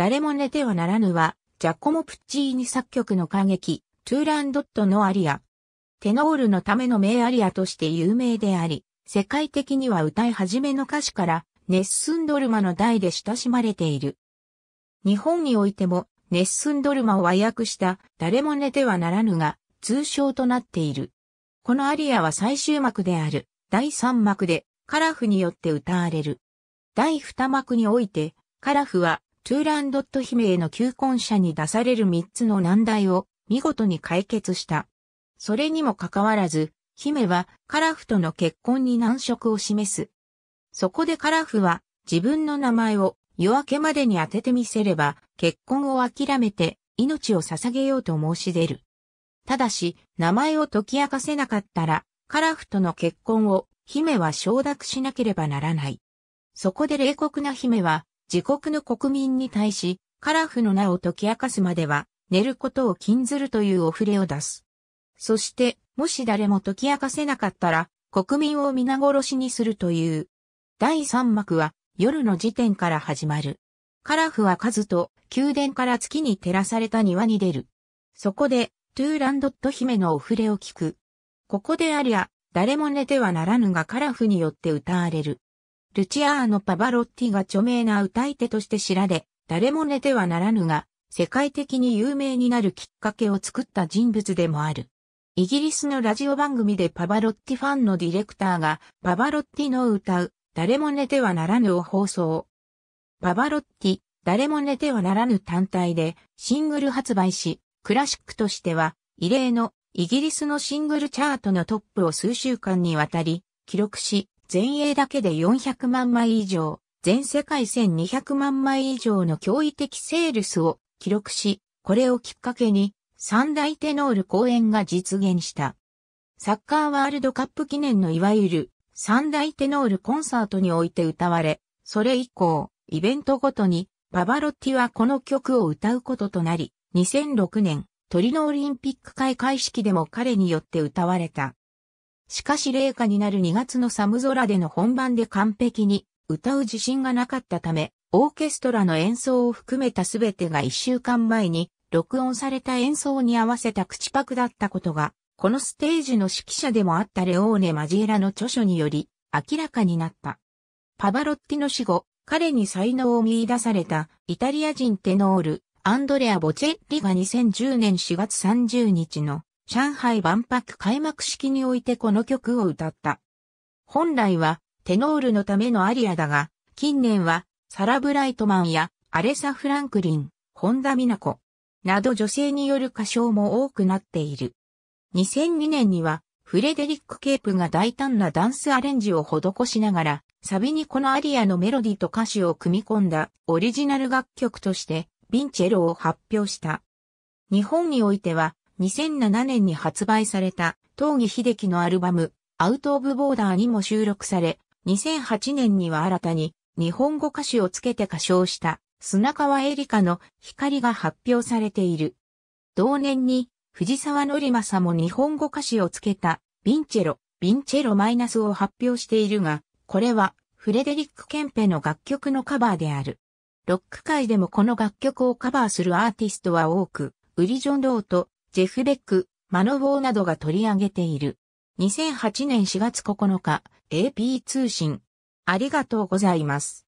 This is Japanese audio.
誰も寝てはならぬは、ジャコモ・プッチーニ作曲の歌劇、トゥーランドットのアリア。テノールのための名アリアとして有名であり、世界的には歌い始めの歌詞から、ネッスンドルマの代で親しまれている。日本においても、ネッスンドルマを和訳した誰も寝てはならぬが通称となっている。このアリアは最終幕である第3幕でカラフによって歌われる。第2幕においてカラフはトゥーランドット姫への求婚者に出される三つの難題を見事に解決した。それにもかかわらず、姫はカラフとの結婚に難色を示す。そこでカラフは自分の名前を夜明けまでに当ててみせれば結婚を諦めて命を捧げようと申し出る。ただし、名前を解き明かせなかったら、カラフとの結婚を姫は承諾しなければならない。そこで冷酷な姫は自国の国民に対し、カラフの名を解き明かすまでは、寝ることを禁ずるというお触れを出す。そして、もし誰も解き明かせなかったら、国民を皆殺しにするという。第三幕は、夜の時点から始まる。カラフは数と、宮殿から月に照らされた庭に出る。そこで、トゥーランドット姫のお触れを聞く。ここでありゃ、誰も寝てはならぬがカラフによって歌われる。ルチアーノ・パバロッティが著名な歌い手として知られ、誰も寝てはならぬが、世界的に有名になるきっかけを作った人物でもある。イギリスのラジオ番組でパバロッティファンのディレクターがパバロッティの歌う誰も寝てはならぬを放送。パバロッティ、誰も寝てはならぬ単体でシングル発売し、クラシックとしては異例のイギリスのシングルチャートのトップを数週間にわたり記録し、全英だけで400万枚以上、全世界1200万枚以上の驚異的セールスを記録し、これをきっかけに三大テノール公演が実現した。サッカーワールドカップ記念のいわゆる三大テノールコンサートにおいて歌われ、それ以降、イベントごとにパバロッティはこの曲を歌うこととなり、2006年トリノオリンピック開会式でも彼によって歌われた。しかし冷夏になる2月の寒空での本番で完璧に歌う自信がなかったため、オーケストラの演奏を含めたすべてが1週間前に録音された演奏に合わせた口パクだったことが、このステージの指揮者でもあったレオーネ・マジエラの著書により明らかになった。パバロッティの死後、彼に才能を見出されたイタリア人テノール、アンドレア・ボチェッリが2010年4月30日の上海万博開幕式においてこの曲を歌った。本来はテノールのためのアリアだが、近年はサラ・ブライトマンやアレサ・フランクリン、本田美奈子など女性による歌唱も多くなっている。2002年にはフレデリック・ケープが大胆なダンスアレンジを施しながら、サビにこのアリアのメロディと歌詞を組み込んだオリジナル楽曲として、ヴィンチェロを発表した。日本においては、2007年に発売された、東儀秀樹のアルバム、アウト・オブ・ボーダーにも収録され、2008年には新たに、日本語歌詞をつけて歌唱した、砂川エリカの光が発表されている。同年に、藤沢のりまさも日本語歌詞をつけた、ヴィンチェロ、ヴィンチェロマイナスを発表しているが、これは、フレデリック・ケンペの楽曲のカバーである。ロック界でもこの楽曲をカバーするアーティストは多く、ウリ・ジョン・ローとジェフ・ベック、マノウォーなどが取り上げている。2008年4月9日、AP 通信。ありがとうございます。